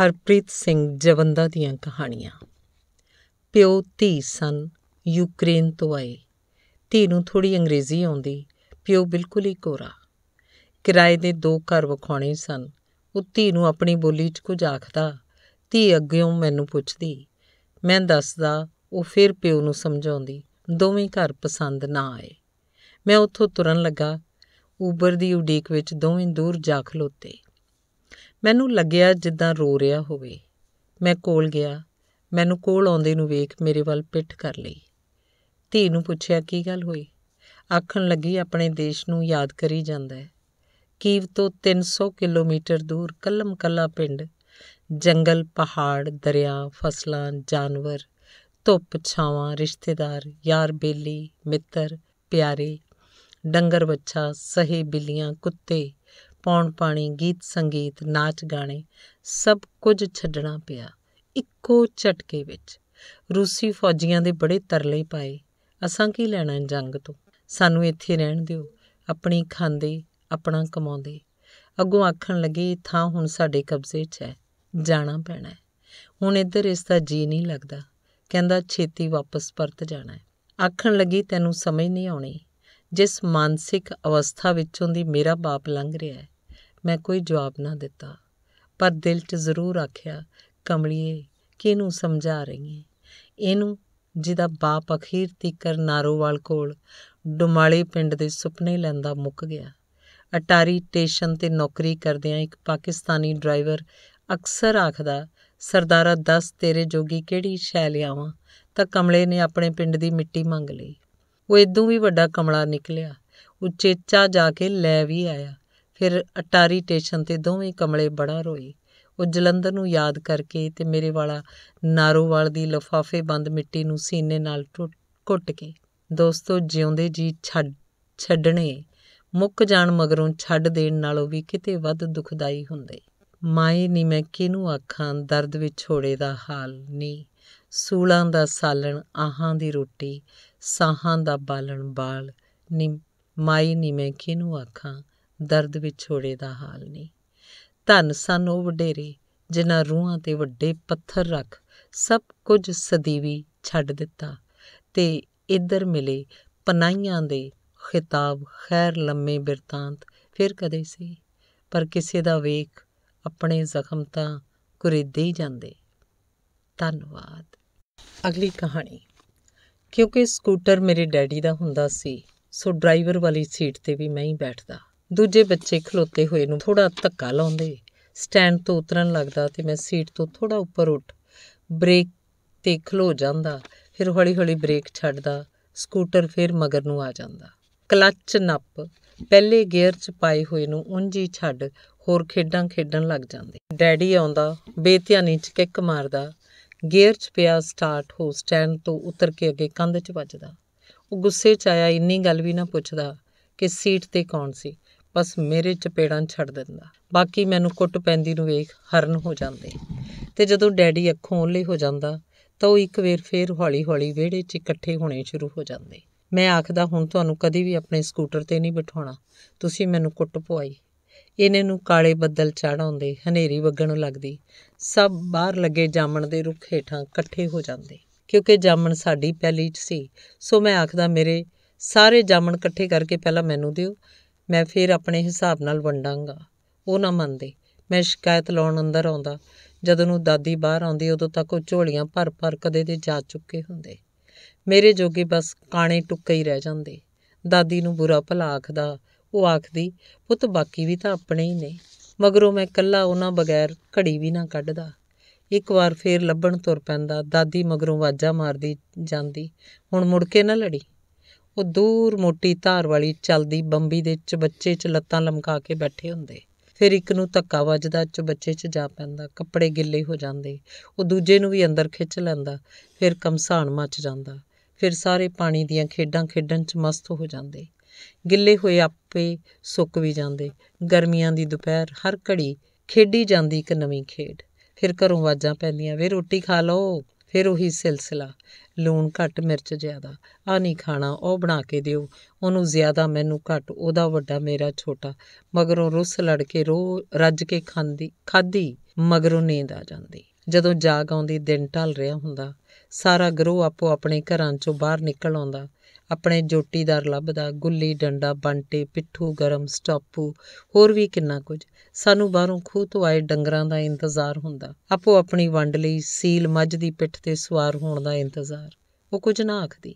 ਹਰਪ੍ਰੀਤ ਸਿੰਘ ਜਵੰਦਾ ਦੀਆਂ ਕਹਾਣੀਆਂ ਪਿਓ ਧੀ ਸਨ ਯੂਕਰੇਨ ਤੋਂ ਆਏ ਧੀ ਨੂੰ ਥੋੜੀ ਅੰਗਰੇਜ਼ੀ ਆਉਂਦੀ ਪਿਓ ਬਿਲਕੁਲ ਹੀ ਕੋਰਾ ਕਿਰਾਏ ਦੇ ਦੋ ਘਰ ਵਿਖਾਉਣੇ ਸਨ ਉਹ ਧੀ ਨੂੰ ਆਪਣੀ ਬੋਲੀ 'ਚ ਕੁਝ ਆਖਦਾ ਧੀ ਅੱਗਿਓਂ ਮੈਨੂੰ ਪੁੱਛਦੀ ਮੈਂ ਦੱਸਦਾ ਉਹ ਫਿਰ ਪਿਓ ਨੂੰ ਸਮਝਾਉਂਦੀ ਦੋਵੇਂ ਘਰ ਪਸੰਦ ਨਾ ਆਏ ਮੈਂ ਉੱਥੋਂ ਤੁਰਨ ਲੱਗਾ ਊਬਰ ਦੀ ਉਡੀਕ ਵਿੱਚ ਦੋਵੇਂ ਦੂਰ ਜਾ ਖਲੋਤੇ ਮੈਨੂੰ ਲੱਗਿਆ ਜਿੱਦਾਂ ਰੋ ਰਿਹਾ ਹੋਵੇ ਮੈਂ ਕੋਲ ਗਿਆ ਮੈਨੂੰ ਕੋਲ ਆਉਂਦੇ ਨੂੰ ਵੇਖ ਮੇਰੇ ਵੱਲ ਪਿੱਠ ਕਰ ਲਈ ਧੀ ਨੂੰ ਪੁੱਛਿਆ ਕੀ ਗੱਲ ਹੋਈ ਆਖਣ ਲੱਗੀ ਆਪਣੇ ਦੇਸ਼ ਨੂੰ ਯਾਦ ਕਰੀ ਜਾਂਦਾ ਹੈ ਕੀਵ ਤੋਂ 300 ਕਿਲੋਮੀਟਰ ਦੂਰ ਕਲਮ ਕਲਾ ਪਿੰਡ ਜੰਗਲ ਪਹਾੜ ਦਰਿਆ ਫਸਲਾਂ ਜਾਨਵਰ ਧੁੱਪ ਛਾਵਾਂ ਰਿਸ਼ਤੇਦਾਰ ਯਾਰ ਬੇਲੀ ਮਿੱਤਰ ਪਿਆਰੇ ਡੰਗਰ ਬੱਚਾ ਸਹੇ ਬਿੱਲੀਆਂ ਕੁੱਤੇ ਪੌਣ ਪਾਣੀ ਗੀਤ ਸੰਗੀਤ ਨਾਚ ਗਾਣੇ ਸਭ ਕੁਝ ਛੱਡਣਾ ਪਿਆ ਇੱਕੋ ਝਟਕੇ ਵਿੱਚ ਰੂਸੀ ਫੌਜੀਆਂ ਦੇ ਬੜੇ ਤਰਲੇ ਪਾਏ ਅਸਾਂ ਕੀ ਲੈਣਾ ਜੰਗ ਤੋਂ ਸਾਨੂੰ ਇੱਥੇ ਰਹਿਣ ਦਿਓ ਆਪਣੀ ਖਾਂਦੇ ਆਪਣਾ ਕਮਾਉਂਦੇ ਅੱਗੋਂ ਆਖਣ ਲੱਗੇ ਥਾਂ ਹੁਣ ਸਾਡੇ ਕਬਜ਼ੇ 'ਚ ਹੈ ਜਾਣਾ ਪੈਣਾ ਹੈ ਹੁਣ ਇੱਧਰ ਇਸ ਦਾ ਜੀ ਨਹੀਂ ਲੱਗਦਾ ਕਹਿੰਦਾ ਛੇਤੀ ਵਾਪਸ ਪਰਤ ਜਾਣਾ ਹੈ ਆਖਣ ਲੱਗੀ ਤੈਨੂੰ ਸਮਝ ਨਹੀਂ ਆਉਣੀ ਜਿਸ ਮਾਨਸਿਕ ਅਵਸਥਾ ਵਿੱਚੋਂ ਦੀ ਮੇਰਾ ਬਾਪ ਲੰਘ ਰਿਹਾ ਹੈ ਮੈਂ ਕੋਈ ਜਵਾਬ ਨਾ ਦਿੱਤਾ ਪਰ ਦਿਲ 'ਚ ਜ਼ਰੂਰ ਆਖਿਆ ਕਮਲੀਏ ਕਿਹਨੂੰ ਸਮਝਾ ਰਹੀ ਏ ਇਹਨੂੰ ਜਿਹਦਾ ਬਾਪ ਅਖੀਰ ਤੀਕਰ ਨਾਰੋਵਾਲ ਕੋਲ ਡੁਮਾਲੇ ਪਿੰਡ ਦੇ ਸੁਪਨੇ ਲੈਂਦਾ ਮੁੱਕ ਗਿਆ ਅਟਾਰੀ ਸਟੇਸ਼ਨ ਤੇ ਨੌਕਰੀ ਕਰਦਿਆਂ ਇੱਕ ਪਾਕਿਸਤਾਨੀ ਡਰਾਈਵਰ ਅਕਸਰ ਆਖਦਾ ਸਰਦਾਰਾ ਦੱਸ ਤੇਰੇ ਜੋਗੀ ਕਿਹੜੀ ਸ਼ੈ ਲਿਆਵਾਂ ਤਾਂ ਕਮਲੇ ਨੇ ਆਪਣੇ ਪਿੰਡ ਦੀ ਮਿੱਟੀ ਮੰਗ ਲਈ ਉਹ ਇਦੋਂ ਵੀ ਵੱਡਾ ਕਮਲਾ ਨਿਕਲਿਆ ਉਚੇਚਾ ਜਾ ਕੇ ਲੈ ਵੀ ਆਇਆ ਫਿਰ ਅਟਾਰੀ ਟੇਸ਼ਨ ਤੇ ਦੋਵੇਂ ਕਮਲੇ ਬੜਾ ਰੋਏ ਉਹ ਜਲੰਧਰ ਨੂੰ ਯਾਦ ਕਰਕੇ ਤੇ ਮੇਰੇ ਵਾਲਾ ਨਾਰੋਵਾਲ ਦੀ ਲਫਾਫੇ ਬੰਦ ਮਿੱਟੀ ਨੂੰ ਸੀਨੇ ਨਾਲ ਘੁੱਟ ਕੇ ਦੋਸਤੋ ਜਿਉਂਦੇ ਜੀ ਛੱਡ ਛੱਡਣੇ ਮੁੱਕ ਜਾਣ ਮਗਰੋਂ ਛੱਡ ਦੇਣ ਨਾਲੋਂ ਵੀ ਕਿਤੇ ਵੱਧ ਦੁਖਦਾਈ ਹੁੰਦੇ ਮਾਏ ਨੀ ਮੈਂ ਕਿਨੂੰ ਆਖਾਂ ਦਰਦ ਵਿੱਚ ਛੋੜੇ ਦਾ ਹਾਲ ਨੀ ਸੂਲਾਂ ਦਾ ਸਾਲਣ ਆਹਾਂ ਦੀ ਰੋਟੀ ਸਾਹਾਂ ਦਾ ਬਾਲਣ ਬਾਲ ਨਹੀਂ ਮਾਈ ਨੀ ਮੈਂ ਕਿਨੂੰ ਆਖਾਂ ਦਰਦ ਵਿਛੋੜੇ ਦਾ ਹਾਲ ਨਹੀਂ ਧਨ ਸਨ ਉਹ ਵਡੇਰੇ ਜਿਨ੍ਹਾਂ ਰੂਹਾਂ ਤੇ ਵੱਡੇ ਪੱਥਰ ਰੱਖ ਸਭ ਕੁਝ ਸਦੀਵੀ ਛੱਡ ਦਿੱਤਾ ਤੇ ਇੱਧਰ ਮਿਲੇ ਪਨਾਈਆਂ ਦੇ ਖਿਤਾਬ ਖੈਰ ਲੰਮੇ ਬਿਰਤਾਂਤ ਫਿਰ ਕਦੇ ਸੀ ਪਰ ਕਿਸੇ ਦਾ ਵੇਖ ਆਪਣੇ ਜ਼ਖਮ ਤਾਂ ਕੁਰੇਦੇ ਹੀ ਜਾਂਦੇ ਧੰਨਵਾਦ ਅਗਲੀ ਕਹਾਣੀ ਕਿਉਂਕਿ ਸਕੂਟਰ ਮੇਰੇ ਡੈਡੀ ਦਾ ਹੁੰਦਾ ਸੀ ਸੋ ਡਰਾਈਵਰ ਵਾਲੀ ਸੀਟ ਤੇ ਵੀ ਮੈਂ ਹੀ ਬੈਠਦਾ ਦੂਜੇ ਬੱਚੇ ਖਲੋਤੇ ਹੋਏ ਨੂੰ ਥੋੜਾ ਧੱਕਾ ਲਾਉਂਦੇ ਸਟੈਂਡ ਤੋਂ ਉਤਰਨ ਲੱਗਦਾ ਤੇ ਮੈਂ ਸੀਟ ਤੋਂ ਥੋੜਾ ਉੱਪਰ ਉੱਠ ਬ੍ਰੇਕ ਤੇ ਖਲੋ ਜਾਂਦਾ ਫਿਰ ਹੌਲੀ-ਹੌਲੀ ਬ੍ਰੇਕ ਛੱਡਦਾ ਸਕੂਟਰ ਫਿਰ ਮਗਰ ਨੂੰ ਆ ਜਾਂਦਾ ਕਲੱਚ ਨੱਪ ਪਹਿਲੇ ਗੇਅਰ 'ਚ ਪਾਏ ਹੋਏ ਨੂੰ ਉਂਝੀ ਛੱਡ ਹੋਰ ਖੇਡਾਂ ਖੇਡਣ ਲੱਗ ਜਾਂਦੇ ਡੈਡੀ ਆਉਂਦਾ ਬੇਧਿਆਨੀ 'ਚ ਕਿੱਕ ਮਾਰਦਾ ਗੇਅਰ 'ਚ ਪਿਆ ਸਟਾਰਟ ਹੋ ਸਟੈਂਡ ਤੋਂ ਉਤਰ ਕੇ ਅੱਗੇ ਕੰਧ 'ਚ ਵੱਜਦਾ ਉਹ ਗੁੱਸੇ 'ਚ ਆਇਆ ਇੰਨੀ ਗੱਲ ਵੀ ਨਾ ਪੁੱਛਦਾ ਕਿ ਸੀਟ ਤੇ ਕੌਣ ਸੀ ਬਸ ਮੇਰੇ ਚਪੇੜਾਂ ਛੱਡ ਦਿੰਦਾ ਬਾਕੀ ਮੈਨੂੰ ਕੁੱਟ ਪੈਂਦੀ ਨੂੰ ਵੇਖ ਹਰਨ ਹੋ ਜਾਂਦੇ ਤੇ ਜਦੋਂ ਡੈਡੀ ਅੱਖੋਂ ਓਲੇ ਹੋ ਜਾਂਦਾ ਤਾਂ ਉਹ ਇੱਕ ਵੇਰ ਫੇਰ ਹੌਲੀ-ਹੌਲੀ ਵਿਹੜੇ 'ਚ ਇਕੱਠੇ ਹੋਣੇ ਸ਼ੁਰੂ ਹੋ ਜਾਂਦੇ ਮੈਂ ਆਖਦਾ ਹੁਣ ਤੁਹਾਨੂੰ ਕਦੀ ਵੀ ਆਪਣੇ ਸਕੂਟਰ ਤੇ ਨਹੀਂ ਬਿਠਾਉਣਾ ਤੁਸੀਂ ਮੈਨੂੰ ਕੁੱਟ ਪਵਾਈ ਇਹਨੇ ਨੂੰ ਕਾਲੇ ਬੱਦਲ ਚੜਾਉਂਦੇ ਹਨੇਰੀ ਵਗਣ ਲੱਗਦੀ ਸਭ ਬਾਹਰ ਲੱਗੇ ਜਾਮਣ ਦੇ ਰੁੱਖ ਹੇਠਾਂ ਇਕੱਠੇ ਹੋ ਜਾਂਦੇ ਕਿਉਂਕਿ ਜਾਮਣ ਸਾਡੀ ਪਹਿਲੀ 'ਚ ਸੀ ਸੋ ਮੈਂ ਆਖਦਾ ਮੇਰੇ ਸਾਰੇ ਜਾਮਣ ਇਕੱਠੇ ਕਰਕੇ ਪਹਿਲਾਂ ਮੈਨੂੰ ਦਿਓ ਮੈਂ ਫਿਰ ਆਪਣੇ ਹਿਸਾਬ ਨਾਲ ਵੰਡਾਂਗਾ ਉਹ ਨਾ ਮੰਨਦੇ ਮੈਂ ਸ਼ਿਕਾਇਤ ਲਾਉਣ ਅੰਦਰ ਆਉਂਦਾ ਜਦੋਂ ਨੂੰ ਦਾਦੀ ਬਾਹਰ ਆਉਂਦੀ ਉਦੋਂ ਤੱਕ ਉਹ ਝੋਲੀਆਂ ਭਰ-ਭਰ ਕਦੇ ਦੇ ਜਾ ਚੁੱਕੇ ਹੁੰਦੇ ਮੇਰੇ ਜੋਗੇ ਬਸ ਕਾਣੇ ਟੁੱਕੇ ਹੀ ਰਹਿ ਜਾਂਦੇ ਦਾਦੀ ਨੂੰ ਬੁਰਾ ਭਲਾ ਆਖਦਾ ਉਹ ਆਖਦੀ ਪੁੱਤ ਬਾਕੀ ਵੀ ਤਾਂ ਆਪਣੇ ਹੀ ਨੇ ਮਗਰੋਂ ਮੈਂ ਇਕੱਲਾ ਉਹਨਾਂ ਬਗੈਰ ਘੜੀ ਵੀ ਨਾ ਕੱਢਦਾ ਇੱਕ ਵਾਰ ਫੇਰ ਲੱਭਣ ਤੁਰ ਪੈਂਦਾ ਦਾਦੀ ਮਗਰੋਂ ਵਾਜਾ ਮਾਰਦੀ ਜਾਂਦੀ ਹੁਣ ਮੁੜ ਕੇ ਨਾ ਲੜੀ ਉਹ ਦੂਰ ਮੋਟੀ ਧਾਰ ਵਾਲੀ ਚੱਲਦੀ ਬੰਬੀ ਦੇ ਬੱਚੇ 'ਚ ਲੱਤਾਂ ਲਮਕਾ ਕੇ ਬੈਠੇ ਹੁੰਦੇ ਫਿਰ ਇੱਕ ਨੂੰ ਧੱਕਾ ਵੱਜਦਾ ਚ ਬੱਚੇ 'ਚ ਜਾ ਪੈਂਦਾ ਕੱਪੜੇ ਗਿੱਲੇ ਹੋ ਜਾਂਦੇ ਉਹ ਦੂਜੇ ਨੂੰ ਵੀ ਅੰਦਰ ਖਿੱਚ ਲੈਂਦਾ ਫਿਰ ਕਮਸਾਣ ਮੱਚ ਜਾਂਦਾ ਫਿਰ ਸਾਰੇ ਪਾਣੀ ਦੀਆਂ ਖੇਡਾਂ ਖੇਡਣ 'ਚ ਮਸਤ ਹੋ ਜਾਂਦੇ ਗਿੱਲੇ ਹੋਏ ਆਪੇ ਸੁੱਕ ਵੀ ਜਾਂਦੇ ਗਰਮੀਆਂ ਦੀ ਦੁਪਹਿਰ ਹਰ ਘੜੀ ਖੇਡੀ ਜਾਂਦੀ ਇੱਕ ਨਵੀਂ ਖੇਡ ਫਿਰ ਘਰੋਂ ਆਵਾਜ਼ਾਂ ਪੈਂਦੀਆਂ ਵੇ ਰੋਟੀ ਖਾ ਲਓ ਫਿਰ ਉਹੀ ਸਿਲਸਿਲਾ ਲੂਣ ਘੱਟ ਮਿਰਚ ਜ਼ਿਆਦਾ ਆ ਨਹੀਂ ਖਾਣਾ ਉਹ ਬਣਾ ਕੇ ਦਿਓ ਉਹਨੂੰ ਜ਼ਿਆਦਾ ਮੈਨੂੰ ਘੱਟ ਉਹਦਾ ਵੱਡਾ ਮੇਰਾ ਛੋਟਾ ਮਗਰੋਂ ਰੁੱਸ ਲੜ ਕੇ ਰੋ ਰੱਜ ਕੇ ਖਾਂਦੀ ਖਾਦੀ ਮਗਰੋਂ ਨੀਂਦ ਆ ਜਾਂਦੀ ਜਦੋਂ ਜਾਗ ਆਉਂਦੀ ਦਿਨ ਢਲ ਰਿਹਾ ਹੁੰਦਾ ਸਾਰਾ ਗਰੋਹ ਆਪੋ ਆਪਣੇ ਘਰਾਂ ਚੋਂ ਬਾਹਰ ਨਿਕਲ ਆਉਂਦਾ ਆਪਣੇ ਜੋਟੀਦਾਰ ਲੱਭਦਾ ਗੁੱਲੀ ਡੰਡਾ ਬੰਟੇ ਪਿੱਠੂ ਗਰਮ ਸਟਾਪੂ ਹੋਰ ਵੀ ਕਿੰਨਾ ਕੁਝ ਸਾਨੂੰ ਬਾਹਰੋਂ ਖੂਹ ਤੋਂ ਆਏ ਡੰਗਰਾਂ ਦਾ ਇੰਤਜ਼ਾਰ ਹੁੰਦਾ ਆਪੋ ਆਪਣੀ ਵੰਡ ਲਈ ਸੀਲ ਮੱਝ ਦੀ ਪਿੱਠ ਤੇ ਸਵਾਰ ਹੋਣ ਦਾ ਇੰਤਜ਼ਾਰ ਉਹ ਕੁਝ ਨਾ ਆਖਦੀ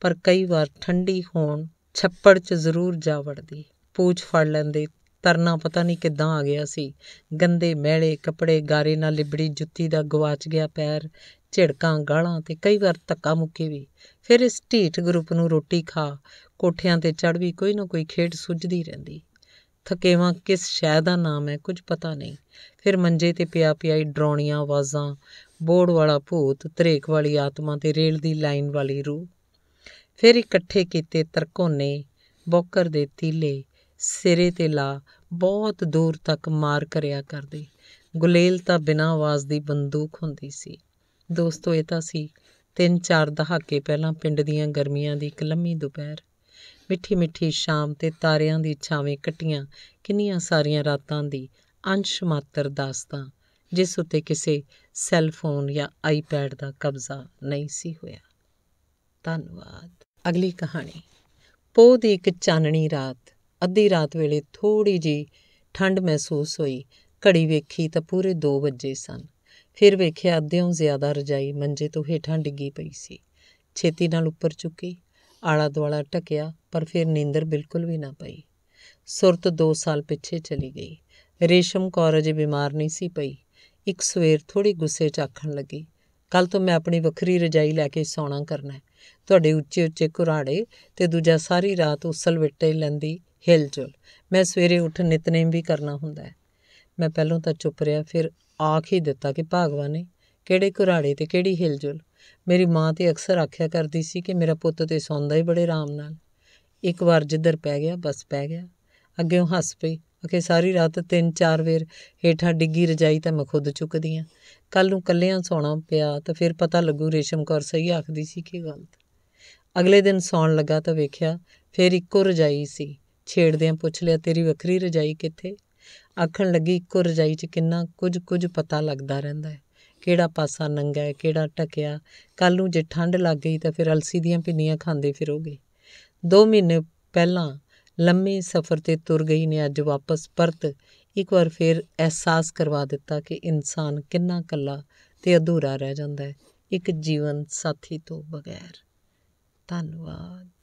ਪਰ ਕਈ ਵਾਰ ਠੰਡੀ ਹੋਣ ਛੱਪੜ 'ਚ ਜ਼ਰੂਰ ਜਾ ਵੜਦੀ ਪੂਛ ਫੜ ਲੈਂਦੇ ਤਰਨਾ ਪਤਾ ਨਹੀਂ ਕਿੱਦਾਂ ਆ ਗਿਆ ਸੀ ਗੰਦੇ ਮੈਲੇ ਕੱਪੜੇ ਗਾਰੇ ਨਾਲ ਲਿਬੜੀ ਜੁੱਤੀ ਦਾ ਗਵਾਚ ਗਿਆ ਪੈਰ ਝਿੜਕਾਂ ਗਾਲਾਂ ਤੇ ਕਈ ਵਾਰ ੱੱਕਾ ਮੁੱਕੀ ਵੀ ਫਿਰ ਇਸ ਢੀਠ ਗਰੁੱਪ ਨੂੰ ਰੋਟੀ ਖਾ ਕੋਠਿਆਂ ਤੇ ਚੜ ਵੀ ਕੋਈ ਨਾ ਕੋਈ ਖੇਡ ਸੁੱਝਦੀ ਰਹਿੰਦੀ ਥਕੇਵਾ ਕਿਸ ਸ਼ੈ ਦਾ ਨਾਮ ਹੈ ਕੁਝ ਪਤਾ ਨਹੀਂ ਫਿਰ ਮੰਜੇ ਤੇ ਪਿਆ ਪਿਆਈ ਡਰਾਉਣੀਆਂ ਆਵਾਜ਼ਾਂ ਬੋੜ ਵਾਲਾ ਭੂਤ ਤਰੇਕ ਵਾਲੀ ਆਤਮਾ ਤੇ ਰੇਲ ਦੀ ਲਾਈਨ ਵਾਲੀ ਰੂਹ ਫਿਰ ਇਕੱਠੇ ਕੀਤੇ ਤਰਕੋਨੇ ਬੋਕਰ ਦੇ ਤੀਲੇ ਸਿਰੇ 'ਤੇ ਲਾ ਬਹੁਤ ਦੂਰ ਤੱਕ ਮਾਰ ਕਰਿਆ ਕਰਦੇ ਗੁਲੇਲ ਤਾਂ ਬਿਨਾਂ ਆਵਾਜ਼ ਦੀ ਬੰਦੂਕ ਹੁੰਦੀ ਸੀ ਦੋਸਤੋ ਇਹ ਤਾਂ ਸੀ ਤਿੰਨ ਚਾਰ ਦਹਾਕੇ ਪਹਿਲਾਂ ਪਿੰਡ ਦੀਆਂ ਗਰਮੀਆਂ ਦੀ ਇੱਕ ਲੰਮੀ ਦੁਪਹਿਰ ਮਿੱਠੀ ਮਿੱਠੀ ਸ਼ਾਮ ਤੇ ਤਾਰਿਆਂ ਦੀ ਛਾਵੇਂ ਕੱਟੀਆਂ ਕਿੰਨੀਆਂ ਸਾਰੀਆਂ ਰਾਤਾਂ ਦੀ ਅੰਸ਼ ਮਾਤਰ ਦਾਸਤਾਂ ਜਿਸ ਉਤੇ ਕਿਸੇ ਸੈੱਲ ਫੋਨ ਜਾਂ ਆਈਪੈਡ ਦਾ ਕਬਜ਼ਾ ਨਹੀਂ ਸੀ ਹੋਇਆ ਧੰਨਵਾਦ ਅਗਲੀ ਕਹਾਣੀ ਪੋ ਦੀ ਇੱਕ ਚਾਨਣੀ ਰਾਤ ਅੱਧੀ ਰਾਤ ਵੇਲੇ ਥੋੜੀ ਜੀ ਠੰਡ ਮਹਿਸੂਸ ਹੋਈ ਘੜੀ ਵੇਖੀ ਤਾਂ ਪੂਰੇ 2 ਵਜੇ ਸਨ ਫਿਰ ਵੇਖਿਆ ਅੱਧਿਓਂ ਜ਼ਿਆਦਾ ਰਜਾਈ ਮੰਜੇ ਤੋਂ ਹੇਠਾਂ ਡਿੱਗੀ ਪਈ ਸੀ ਛੇਤੀ ਨਾਲ ਉੱਪਰ ਚੁੱਕੀ ਆਲਾ ਦੁਆਲਾ ਟਕਿਆ ਪਰ ਫਿਰ ਨੀਂਦਰ ਬਿਲਕੁਲ ਵੀ ਨਾ ਪਈ ਸੁਰਤ 2 ਸਾਲ ਪਿੱਛੇ ਚਲੀ ਗਈ ਰੇਸ਼ਮ ਕੌਰ ਜੀ ਬਿਮਾਰ ਨਹੀਂ ਸੀ ਪਈ ਇੱਕ ਸਵੇਰ ਥੋੜੀ ਗੁੱਸੇ 'ਚ ਆਖਣ ਲੱਗੀ ਕੱਲ ਤੋਂ ਮੈਂ ਆਪਣੀ ਵੱਖਰੀ ਰਜਾਈ ਲੈ ਕੇ ਸੌਣਾ ਕਰਨਾ ਤੁਹਾਡੇ ਉੱਚੇ ਉੱਚੇ ਘੁਰਾੜੇ ਤੇ ਦੂਜਾ ਸਾਰੀ ਰਾਤ ਉਸਲ ਵਿਟੇ ਲੈਂਦੀ ਹਿਲਜੁਲ ਮੈਂ ਸਵੇਰੇ ਉੱਠ ਨਿਤਨੇਮ ਵੀ ਕਰਨਾ ਹੁੰਦਾ ਹੈ ਮੈਂ ਪਹਿਲਾਂ ਤਾਂ ਚੁੱਪ ਰਿਹਾ ਫਿਰ ਆਖ ਹੀ ਦਿੱਤਾ ਕਿ ਭਾਗਵਾਨ ਨੇ ਕਿਹੜੇ ਘਰਾੜੇ ਤੇ ਕਿਹੜੀ ਹਿਲਜੁਲ ਮੇਰੀ ਮਾਂ ਤੇ ਅਕਸਰ ਆਖਿਆ ਕਰਦੀ ਸੀ ਕਿ ਮੇਰਾ ਪੁੱਤ ਤੇ ਸੌਂਦਾ ਹੀ ਬੜੇ ਆਰਾਮ ਨਾਲ ਇੱਕ ਵਾਰ ਜਿੱਧਰ ਪੈ ਗਿਆ ਬਸ ਪੈ ਗਿਆ ਅੱਗੇੋਂ ਹੱਸ ਪਈ ਅਕੇ ਸਾਰੀ ਰਾਤ ਤਿੰਨ ਚਾਰ ਵੇਰ ਹੀਠਾ ਡਿੱਗੀ ਰਜਾਈ ਤਾਂ ਮੈਂ ਖੁਦ ਚੁੱਕਦੀ ਆ ਕੱਲ ਨੂੰ ਕੱਲਿਆਂ ਸੌਣਾ ਪਿਆ ਤਾਂ ਫਿਰ ਪਤਾ ਲੱਗੂ ਰੇਸ਼ਮ ਕੌਰ ਸਹੀ ਆਖਦੀ ਸੀ ਕਿ ਗਲਤ ਅਗਲੇ ਦਿਨ ਸੌਣ ਲੱਗਾ ਤਾਂ ਵੇਖਿਆ ਫਿਰ ਇੱਕੋ ਰਜਾਈ ਸੀ ਛੇੜਦਿਆਂ ਪੁੱਛ ਲਿਆ ਤੇਰੀ ਵੱਖਰੀ ਰਜਾਈ ਕਿੱਥੇ ਆਖਣ ਲੱਗੀ ਇੱਕੋ ਰਜਾਈ 'ਚ ਕਿੰਨਾ ਕੁਝ ਕੁਝ ਪਤਾ ਲੱਗਦਾ ਰਹਿੰਦਾ ਹੈ ਕਿਹੜਾ ਪਾਸਾ ਨੰਗਾ ਹੈ ਕਿਹੜਾ ਟਕਿਆ ਕੱਲ ਨੂੰ ਜੇ ਠੰਡ ਲੱਗ ਗਈ ਤਾਂ ਫਿਰ ਅਲਸੀ ਦੀਆਂ ਪਿੰਨੀਆਂ ਖਾਂਦੇ ਫਿਰੋਗੇ 2 ਮਹੀਨੇ ਪਹਿਲਾਂ ਲੰਮੇ ਸਫ਼ਰ ਤੇ ਤੁਰ ਗਈ ਨੇ ਅੱਜ ਵਾਪਸ ਪਰਤ ਇੱਕ ਵਾਰ ਫਿਰ ਅਹਿਸਾਸ ਕਰਵਾ ਦਿੱਤਾ ਕਿ ਇਨਸਾਨ ਕਿੰਨਾ ਕੱਲਾ ਤੇ ਅਧੂਰਾ ਰਹਿ ਜਾਂਦਾ ਹੈ ਇੱਕ ਜੀਵਨ ਸਾਥੀ ਤੋਂ ਬਗੈਰ ਧੰਨਵਾਦ